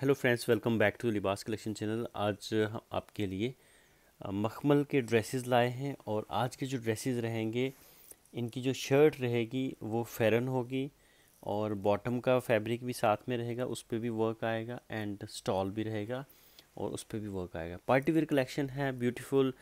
hello friends welcome back to Libas collection channel आज हम आपके लिए मखमल के ड्रेसेस लाए हैं और आज के जो ड्रेसेस रहेंगे इनकी जो शर्ट रहेगी वो फेरन होगी और बॉटम का फैब्रिक भी साथ में रहेगा उस पर भी वर्क आएगा एंड स्टॉल भी रहेगा और उस पर भी वर्क आएगा पार्टी वेयर कलेक्शन है ब्यूटीफुल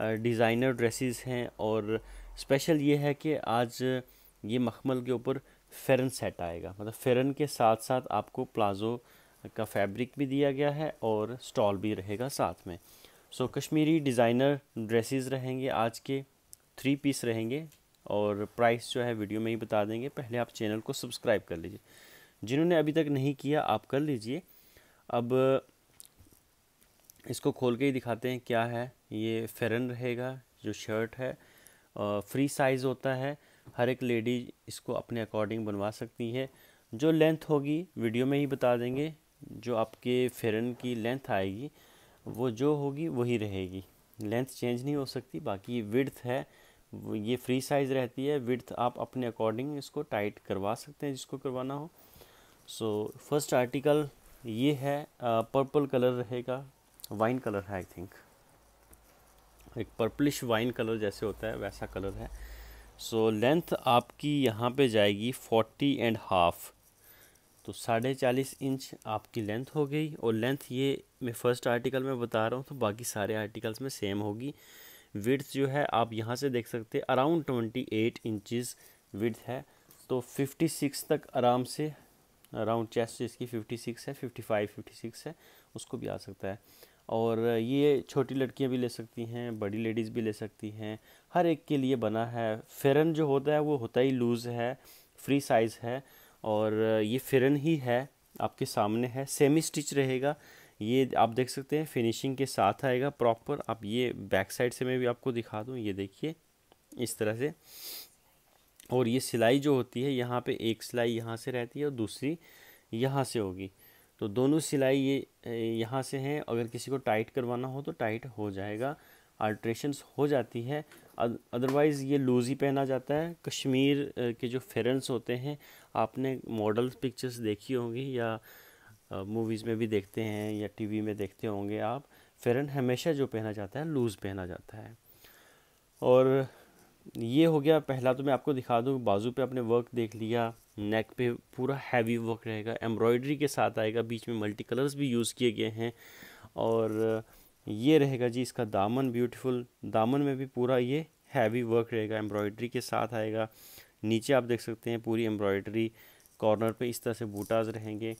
डिज़ाइनर ड्रेसेस हैं और स्पेशल ये है कि आज ये मखमल के ऊपर फेरन सेट आएगा मतलब फेरन के साथ साथ आपको प्लाज़ो का फैब्रिक भी दिया गया है और स्टॉल भी रहेगा साथ में so so, Kashmiri designer dresses रहेंगे आज के थ्री पीस रहेंगे और प्राइस जो है वीडियो में ही बता देंगे पहले आप चैनल को सब्सक्राइब कर लीजिए जिन्होंने अभी तक नहीं किया आप कर लीजिए अब इसको खोल के ही दिखाते हैं क्या है ये फेरन रहेगा जो शर्ट है फ्री साइज़ होता है हर एक लेडी इसको अपने अकॉर्डिंग बनवा सकती है जो लेंथ होगी वीडियो में ही बता देंगे जो आपके फेरन की लेंथ आएगी वो जो होगी वही रहेगी लेंथ चेंज नहीं हो सकती बाकी विड्थ है ये फ्री साइज़ रहती है विड्थ आप अपने अकॉर्डिंग इसको टाइट करवा सकते हैं जिसको करवाना हो सो फर्स्ट आर्टिकल ये है पर्पल कलर रहेगा वाइन कलर है आई थिंक एक पर्पलिश वाइन कलर जैसे होता है वैसा कलर है सो so, लेंथ आपकी यहाँ पे जाएगी फोर्टी एंड हाफ़ तो साढ़े चालीस इंच आपकी लेंथ हो गई और लेंथ ये मैं फ़र्स्ट आर्टिकल में बता रहा हूँ तो बाकी सारे आर्टिकल्स में सेम होगी विड्थ जो है आप यहाँ से देख सकते हैं around twenty eight inches width है तो फिफ्टी सिक्स तक आराम से अराउंड चेस्ट इसकी फिफ्टी सिक्स है फिफ्टी फाइव फिफ्टी सिक्स है उसको भी आ सकता है और ये छोटी लड़कियाँ भी ले सकती हैं बड़ी लेडीज़ भी ले सकती हैं हर एक के लिए बना है फेरन जो होता है वो होता ही लूज़ है फ्री साइज़ है और ये फिरन ही है आपके सामने है सेमी स्टिच रहेगा ये आप देख सकते हैं फिनिशिंग के साथ आएगा प्रॉपर आप ये बैक साइड से मैं भी आपको दिखा दूँ ये देखिए इस तरह से और ये सिलाई जो होती है यहाँ पे एक सिलाई यहाँ से रहती है और दूसरी यहाँ से होगी तो दोनों सिलाई ये यहाँ से हैं अगर किसी को टाइट करवाना हो तो टाइट हो जाएगा अल्ट्रेशन हो जाती है अदरवाइज़ ये लूज़ ही पहना जाता है कश्मीर के जो फेरेंस होते हैं आपने मॉडल पिक्चर्स देखी होंगी या मूवीज़ में भी देखते हैं या टीवी में देखते होंगे आप फेरन हमेशा जो पहना जाता है लूज़ पहना जाता है और ये हो गया पहला तो मैं आपको दिखा दूँ बाजू पे आपने वर्क देख लिया नेक पे पूरा हैवी वर्क रहेगा एम्ब्रॉयडरी के साथ आएगा बीच में मल्टी कलर्स भी यूज़ किए गए हैं और ये रहेगा जी इसका दामन ब्यूटीफुल दामन में भी पूरा ये हैवी वर्क रहेगा एम्ब्रॉयडरी के साथ आएगा नीचे आप देख सकते हैं पूरी एम्ब्रॉयडरी कॉर्नर पे इस तरह से बूटाज रहेंगे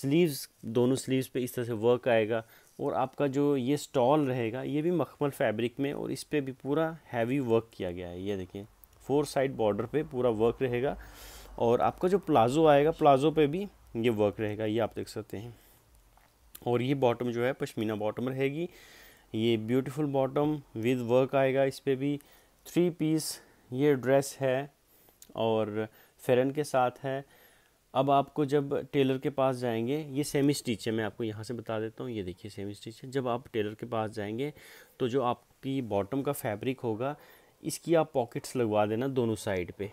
स्लीव्स दोनों स्लीव्स पे इस तरह से वर्क आएगा और आपका जो ये स्टॉल रहेगा ये भी मखमल फैब्रिक में और इस पर भी पूरा हैवी वर्क किया गया है ये देखिए फोर साइड बॉर्डर पे पूरा वर्क रहेगा और आपका जो प्लाज़ो आएगा प्लाज़ो पे भी ये वर्क रहेगा ये आप देख सकते हैं और ये बॉटम जो है पश्मीना बॉटम रहेगी ये ब्यूटीफुल बॉटम विद वर्क आएगा इस पर भी थ्री पीस ये ड्रेस है और फेरन के साथ है अब आपको जब टेलर के पास जाएंगे ये सेमी स्टिच है मैं आपको यहाँ से बता देता हूँ ये देखिए सेमी स्टिच है जब आप टेलर के पास जाएंगे तो जो आपकी बॉटम का फैब्रिक होगा इसकी आप पॉकेट्स लगवा देना दोनों साइड पे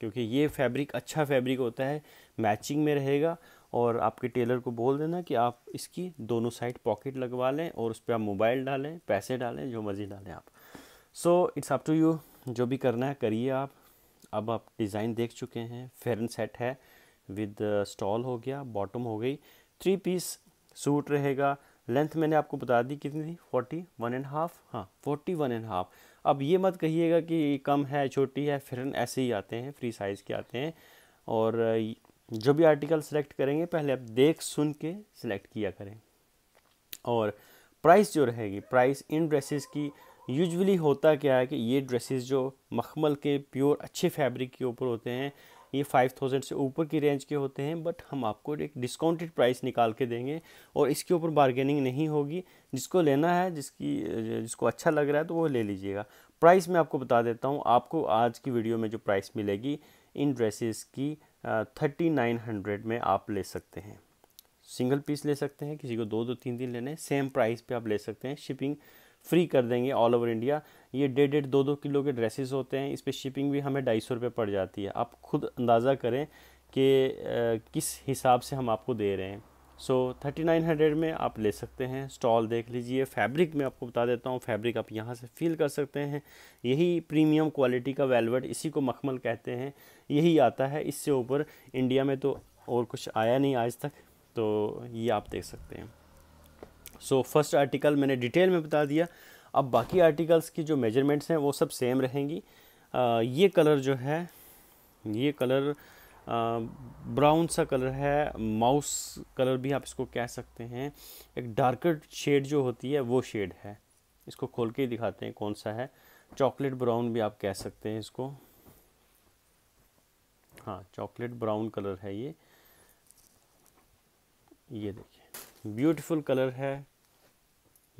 क्योंकि ये फैब्रिक अच्छा फैब्रिक होता है मैचिंग में रहेगा और आपके टेलर को बोल देना कि आप इसकी दोनों साइड पॉकेट लगवा लें और उस पर आप मोबाइल डालें पैसे डालें जो मर्ज़ी डालें आप so it's up to you जो भी करना है करिए आप अब आप डिज़ाइन देख चुके हैं फेरन सेट है विद स्टॉल हो गया बॉटम हो गई थ्री पीस सूट रहेगा लेंथ मैंने आपको बता दी कितनी थी फोर्टी वन एंड हाफ़ हाँ फोर्टी वन एंड हाफ़ अब ये मत कहिएगा कि कम है छोटी है फिरन ऐसे ही आते हैं फ्री साइज़ के आते हैं और जो भी आर्टिकल सेलेक्ट करेंगे पहले आप देख सुन के सिलेक्ट किया करें और प्राइस जो रहेगी प्राइस इन ड्रेसेस की यूजुअली होता क्या है कि ये ड्रेसेस जो मखमल के प्योर अच्छे फैब्रिक के ऊपर होते हैं ये फाइव थाउजेंड से ऊपर की रेंज के होते हैं बट हम आपको एक डिस्काउंटेड प्राइस निकाल के देंगे और इसके ऊपर बार्गेनिंग नहीं होगी जिसको लेना है जिसकी जिसको अच्छा लग रहा है तो वो ले लीजिएगा प्राइस मैं आपको बता देता हूँ आपको आज की वीडियो में जो प्राइस मिलेगी इन ड्रेसेस की थर्टी नाइन हंड्रेड में आप ले सकते हैं सिंगल पीस ले सकते हैं किसी को दो दो तीन दिन लेने सेम प्राइस पे आप ले सकते हैं शिपिंग फ्री कर देंगे ऑल ओवर इंडिया ये डेढ़ डेढ़ दो दो किलो के ड्रेसेस होते हैं इस पर शिपिंग भी हमें ढाई सौ रुपये पड़ जाती है आप खुद अंदाज़ा करें कि किस हिसाब से हम आपको दे रहे हैं सो थर्टी नाइन हंड्रेड में आप ले सकते हैं स्टॉल देख लीजिए फैब्रिक मैं आपको बता देता हूँ फैब्रिक आप यहाँ से फील कर सकते हैं यही प्रीमियम क्वालिटी का वेलवेट इसी को मखमल कहते हैं यही आता है इससे ऊपर इंडिया में तो और कुछ आया नहीं आज तक तो ये आप देख सकते हैं सो फर्स्ट आर्टिकल मैंने डिटेल में बता दिया अब बाकी आर्टिकल्स की जो मेजरमेंट्स हैं वो सब सेम रहेंगी आ, ये कलर जो है ये कलर ब्राउन सा कलर है माउस कलर भी आप इसको कह सकते हैं एक डार्कर शेड जो होती है वो शेड है इसको खोल के ही दिखाते हैं कौन सा है चॉकलेट ब्राउन भी आप कह सकते हैं इसको हाँ चॉकलेट ब्राउन कलर है ये ये देखिए ब्यूटीफुल कलर है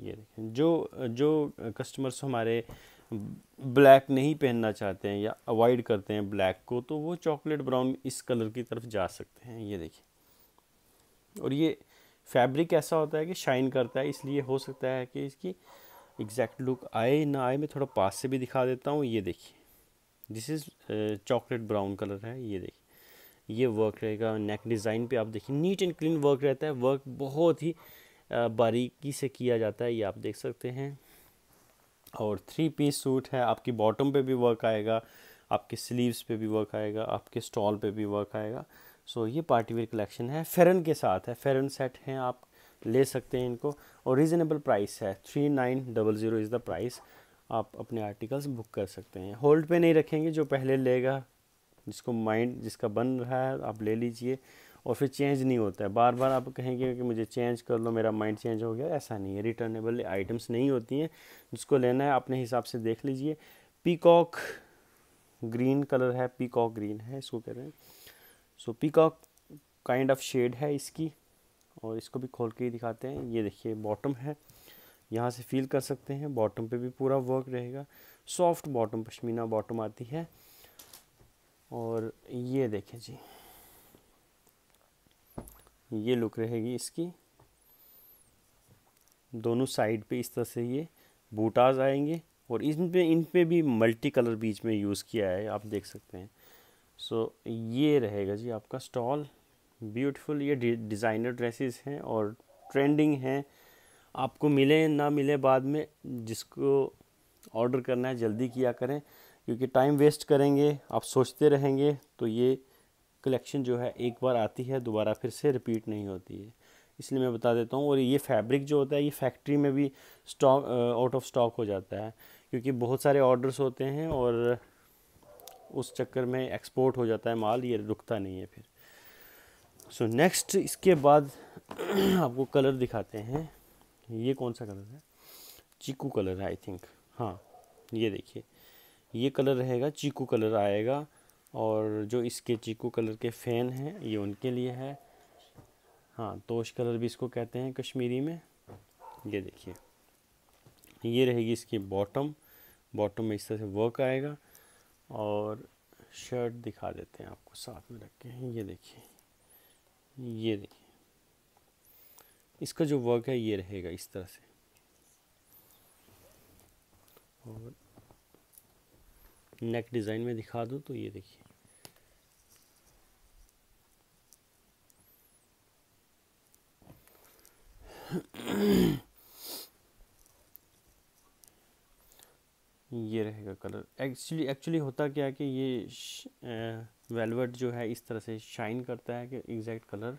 ये देखें जो जो कस्टमर्स हमारे ब्लैक नहीं पहनना चाहते हैं या अवॉइड करते हैं ब्लैक को तो वो चॉकलेट ब्राउन इस कलर की तरफ जा सकते हैं ये देखिए और ये फैब्रिक ऐसा होता है कि शाइन करता है इसलिए हो सकता है कि इसकी एग्जैक्ट लुक आए ना आए मैं थोड़ा पास से भी दिखा देता हूँ ये देखिए this is chocolate brown colour है ये देखिए ये वर्क रहेगा नेक डिज़ाइन पे आप देखिए नीट एंड क्लीन वर्क रहता है वर्क बहुत ही uh, बारीकी से किया जाता है ये आप देख सकते हैं और थ्री पीस सूट है आपकी बॉटम पे भी वर्क आएगा आपके स्लीव्स पे भी वर्क आएगा आपके स्टॉल पे भी वर्क आएगा सो ये पार्टीवेयर कलेक्शन है फेरन के साथ है फेरन सेट हैं आप ले सकते हैं इनको और रीज़नेबल प्राइस है three nine double zero is the price आप अपने आर्टिकल्स बुक कर सकते हैं होल्ड पे नहीं रखेंगे जो पहले लेगा जिसको माइंड जिसका बन रहा है आप ले लीजिए और फिर चेंज नहीं होता है बार बार आप कहेंगे कि मुझे चेंज कर लो मेरा माइंड चेंज हो गया ऐसा नहीं है रिटर्नेबल आइटम्स नहीं होती हैं जिसको लेना है अपने हिसाब से देख लीजिए पीकॉक ग्रीन कलर है पीकॉक ग्रीन है इसको कह रहे हैं so peacock kind of shade है इसकी और इसको भी खोल के ही दिखाते हैं ये देखिए बॉटम है यहाँ से फील कर सकते हैं बॉटम पे भी पूरा वर्क रहेगा सॉफ्ट बॉटम पश्मीना बॉटम आती है और ये देखें जी ये लुक रहेगी इसकी दोनों साइड पे इस तरह से ये बूटाज आएंगे और इन पे इन पे भी मल्टी कलर बीच में यूज़ किया है आप देख सकते हैं सो so, ये रहेगा जी आपका स्टॉल ब्यूटीफुल ये डिज़ाइनर ड्रेसेस हैं और ट्रेंडिंग हैं आपको मिले ना मिले बाद में जिसको ऑर्डर करना है जल्दी किया करें क्योंकि टाइम वेस्ट करेंगे आप सोचते रहेंगे तो ये कलेक्शन जो है एक बार आती है दोबारा फिर से रिपीट नहीं होती है इसलिए मैं बता देता हूँ और ये फैब्रिक जो होता है ये फैक्ट्री में भी स्टॉक आउट ऑफ स्टॉक हो जाता है क्योंकि बहुत सारे ऑर्डर्स होते हैं और उस चक्कर में एक्सपोर्ट हो जाता है माल ये रुकता नहीं है फिर सो so, नेक्स्ट इसके बाद आपको कलर दिखाते हैं ये कौन सा कलर है चीकू कलर है आई थिंक हाँ ये देखिए ये कलर रहेगा चीकू कलर आएगा और जो इसके चीकू कलर के फ़ैन हैं ये उनके लिए है हाँ तोश कलर भी इसको कहते हैं कश्मीरी में ये देखिए ये रहेगी इसकी बॉटम बॉटम में इस तरह से वर्क आएगा और शर्ट दिखा देते हैं आपको साथ में रख के ये देखिए ये देखिए इसका जो वर्क है ये रहेगा इस तरह से और नेक डिज़ाइन में दिखा दूँ तो ये देखिए ये रहेगा कलर एक्चुअली एक्चुअली होता क्या है कि ये वेलवेट जो है इस तरह से शाइन करता है कि एग्जैक्ट कलर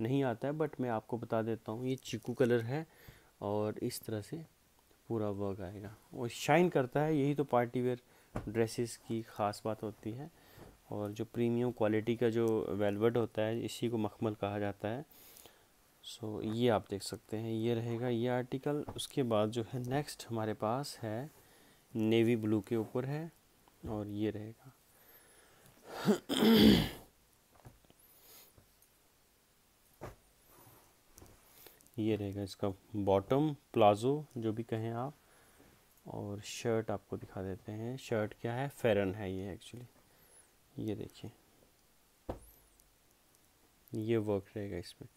नहीं आता है बट मैं आपको बता देता हूँ ये चीकू कलर है और इस तरह से पूरा वर्क आएगा और शाइन करता है यही तो पार्टी वेयर ड्रेसेस की ख़ास बात होती है और जो प्रीमियम क्वालिटी का जो वेलवेट होता है इसी को मखमल कहा जाता है सो so, ये आप देख सकते हैं ये रहेगा ये आर्टिकल उसके बाद जो है नेक्स्ट हमारे पास है नेवी ब्लू के ऊपर है और ये रहेगा ये रहेगा इसका बॉटम प्लाजो जो भी कहें आप और शर्ट आपको दिखा देते हैं शर्ट क्या है फेरन है ये एक्चुअली ये देखिए ये वर्क रहेगा इसमें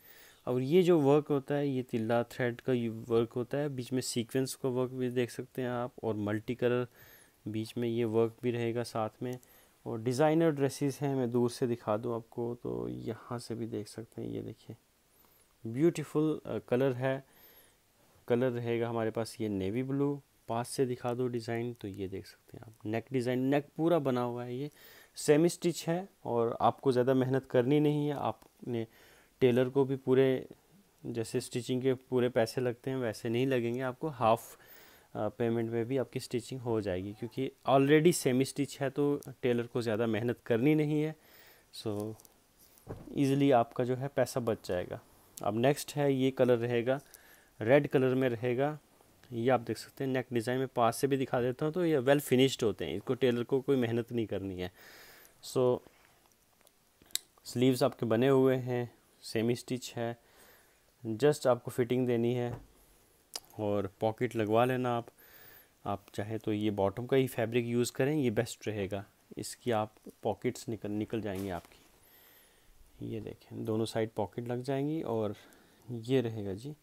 और ये जो वर्क होता है ये तिल्ला थ्रेड का ये वर्क होता है बीच में सीक्वेंस का वर्क भी देख सकते हैं आप और मल्टी कलर बीच में ये वर्क भी रहेगा साथ में और डिज़ाइनर ड्रेसेस हैं मैं दूर से दिखा दूं आपको तो यहाँ से भी देख सकते हैं ये देखिए ब्यूटीफुल कलर है कलर रहेगा हमारे पास ये नेवी ब्लू पास से दिखा दो डिज़ाइन तो ये देख सकते हैं आप नेक डिज़ाइन नेक पूरा बना हुआ है ये सेमी स्टिच है और आपको ज़्यादा मेहनत करनी नहीं है आपने टेलर को भी पूरे जैसे स्टिचिंग के पूरे पैसे लगते हैं वैसे नहीं लगेंगे आपको हाफ़ पेमेंट में भी आपकी स्टिचिंग हो जाएगी क्योंकि ऑलरेडी सेमी स्टिच है तो टेलर को ज़्यादा मेहनत करनी नहीं है सो so, ईज़िली आपका जो है पैसा बच जाएगा अब नेक्स्ट है ये कलर रहेगा रेड कलर में रहेगा ये आप देख सकते हैं नेक डिज़ाइन में पास से भी दिखा देता हूँ तो ये वेल फिनिश्ड होते हैं इसको टेलर को कोई मेहनत नहीं करनी है सो so, स्लीव्स आपके बने हुए हैं सेमी स्टिच है जस्ट आपको फिटिंग देनी है और पॉकेट लगवा लेना आप आप चाहे तो ये बॉटम का ही फैब्रिक यूज़ करें ये बेस्ट रहेगा इसकी आप पॉकेट्स निकल निकल जाएंगी आपकी ये देखें दोनों साइड पॉकेट लग जाएंगी और ये रहेगा जी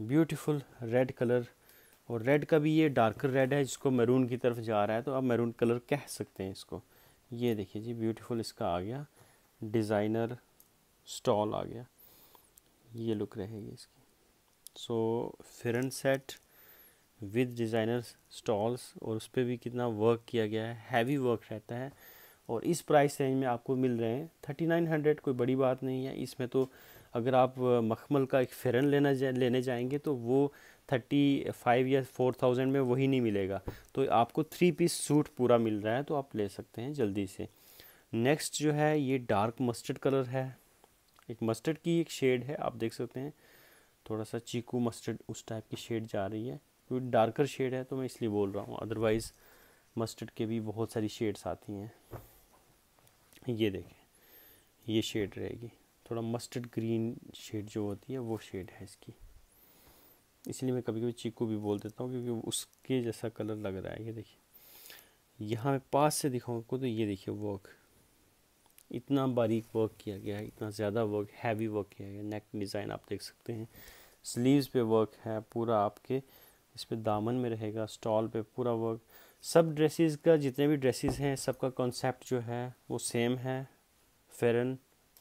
ब्यूटीफुल रेड कलर और रेड का भी ये डार्कर रेड है जिसको मैरून की तरफ जा रहा है तो आप मैरून कलर कह सकते हैं इसको ये देखिए जी ब्यूटीफुल इसका आ गया डिज़ाइनर स्टॉल आ गया ये लुक रहेगी इसकी सो फिरन सेट विद डिज़ाइनर स्टॉल्स और उस पर भी कितना वर्क किया गया है हैवी वर्क रहता है और इस प्राइस रेंज में आपको मिल रहे हैं थर्टी नाइन हंड्रेड कोई बड़ी बात नहीं है इसमें तो अगर आप मखमल का एक फेरन लेना जा, लेने जाएंगे तो वो थर्टी फाइव या फोर थाउजेंड में वही नहीं मिलेगा तो आपको थ्री पीस सूट पूरा मिल रहा है तो आप ले सकते हैं जल्दी से नेक्स्ट जो है ये डार्क मस्टर्ड कलर है एक मस्टर्ड की एक शेड है आप देख सकते हैं थोड़ा सा चीकू मस्टर्ड उस टाइप की शेड जा रही है क्योंकि डार्कर शेड है तो मैं इसलिए बोल रहा हूँ अदरवाइज़ मस्टर्ड के भी बहुत सारी शेड्स आती हैं ये देखें ये शेड रहेगी थोड़ा मस्टर्ड ग्रीन शेड जो होती है वो शेड है इसकी इसलिए मैं कभी कभी चीकू भी बोल देता हूँ क्योंकि उसके जैसा कलर लग रहा है ये देखिए यहाँ मैं पास से दिखाऊँ आपको तो ये देखिए वर्क इतना बारीक वर्क किया गया है इतना ज़्यादा वर्क हैवी वर्क किया गया नेक डिज़ाइन आप देख सकते हैं स्लीव्स पे वर्क है पूरा आपके इस पर दामन में रहेगा स्टॉल पे पूरा वर्क सब ड्रेसेस का जितने भी ड्रेसेस हैं सबका कॉन्सेप्ट जो है वो सेम है फेरन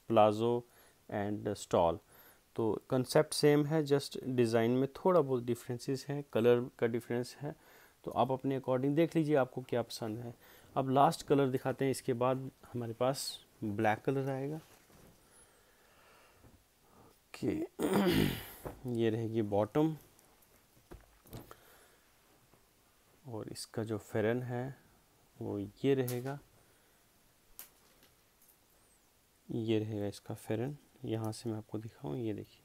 प्लाजो एंड स्टॉल तो कंसेप्ट सेम है जस्ट डिज़ाइन में थोड़ा बहुत डिफरेंसेस हैं कलर का डिफरेंस है तो आप अपने अकॉर्डिंग देख लीजिए आपको क्या पसंद है अब लास्ट कलर दिखाते हैं इसके बाद हमारे पास ब्लैक कलर आएगा ओके ये रहेगी बॉटम और इसका जो फेरन है वो ये रहेगा ये रहेगा इसका फेरन यहाँ से मैं आपको दिखाऊँ ये देखिए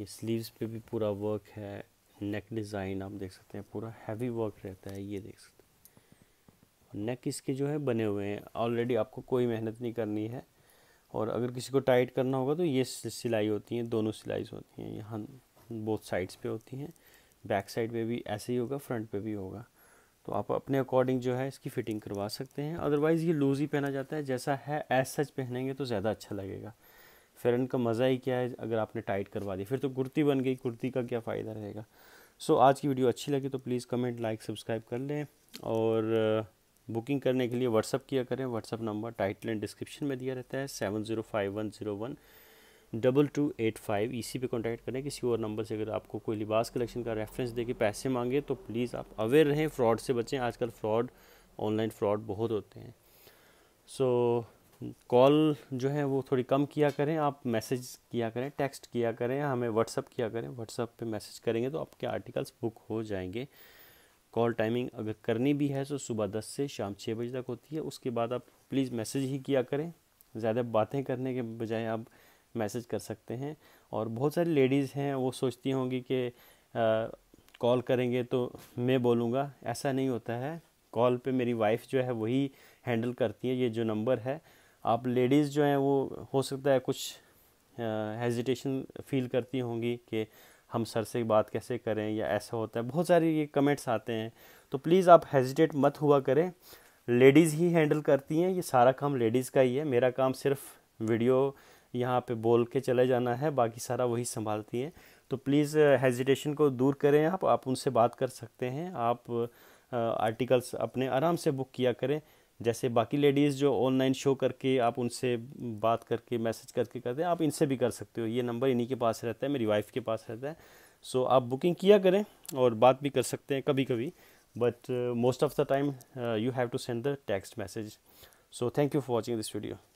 ये स्लीव्स पे भी पूरा वर्क है नेक डिज़ाइन आप देख सकते हैं पूरा हैवी वर्क रहता है ये देख सकते हैं नेक इसके जो है बने हुए हैं ऑलरेडी आपको कोई मेहनत नहीं करनी है और अगर किसी को टाइट करना होगा तो ये सिलाई होती हैं दोनों सिलाईज होती हैं यहाँ बोथ साइड्स पे होती हैं बैक साइड पे भी ऐसे ही होगा फ्रंट पे भी होगा तो आप अपने अकॉर्डिंग जो है इसकी फिटिंग करवा सकते हैं अदरवाइज़ ये लूज़ ही पहना जाता है जैसा है एज सच पहनेंगे तो ज़्यादा अच्छा लगेगा फिर का मज़ा ही क्या है अगर आपने टाइट करवा दी फिर तो कुर्ती बन गई कुर्ती का क्या फ़ायदा रहेगा सो आज की वीडियो अच्छी लगी तो प्लीज़ कमेंट लाइक सब्सक्राइब कर लें और बुकिंग uh, करने के लिए व्हाट्सअप किया करें WhatsApp number title and description में दिया रहता है seven zero five one zero one double two eight five इसी पे कांटेक्ट करें किसी और नंबर से अगर आपको कोई लिबास कलेक्शन का रेफरेंस दे के पैसे मांगे तो प्लीज़ आप अवेयर रहें फ्रॉड से बचें आजकल फ्रॉड ऑनलाइन फ्रॉड बहुत होते हैं सो so, कॉल जो है वो थोड़ी कम किया करें आप मैसेज किया करें टेक्स्ट किया करें हमें व्हाट्सअप किया करें व्हाट्सअप पे मैसेज करेंगे तो आपके आर्टिकल्स बुक हो जाएंगे कॉल टाइमिंग अगर करनी भी है तो सुबह दस से शाम छः बजे तक होती है उसके बाद आप प्लीज़ मैसेज ही किया करें ज़्यादा बातें करने के बजाय आप मैसेज कर सकते हैं और बहुत सारी लेडीज़ हैं वो सोचती होंगी कि कॉल करेंगे तो मैं बोलूँगा ऐसा नहीं होता है कॉल पे मेरी वाइफ जो है वही हैंडल करती है ये जो नंबर है आप लेडीज़ जो हैं वो हो सकता है कुछ हेजिटेशन फील करती होंगी कि हम सर से बात कैसे करें या ऐसा होता है बहुत सारे ये कमेंट्स आते हैं तो प्लीज़ आप हेजिटेट मत हुआ करें लेडीज़ ही हैंडल करती हैं ये सारा काम लेडीज़ का ही है मेरा काम सिर्फ वीडियो यहाँ पे बोल के चले जाना है बाकी सारा वही संभालती हैं तो प्लीज़ हेजिटेशन को दूर करें आप आप उनसे बात कर सकते हैं आप आर्टिकल्स अपने आराम से बुक किया करें जैसे बाकी लेडीज़ जो ऑनलाइन शो करके आप उनसे बात करके मैसेज करके करते हैं आप इनसे भी कर सकते हो ये नंबर इन्हीं के पास रहता है मेरी वाइफ़ के पास रहता है सो so, आप बुकिंग किया करें और बात भी कर सकते हैं कभी कभी but most of the time you have to send the text message so thank you for watching this video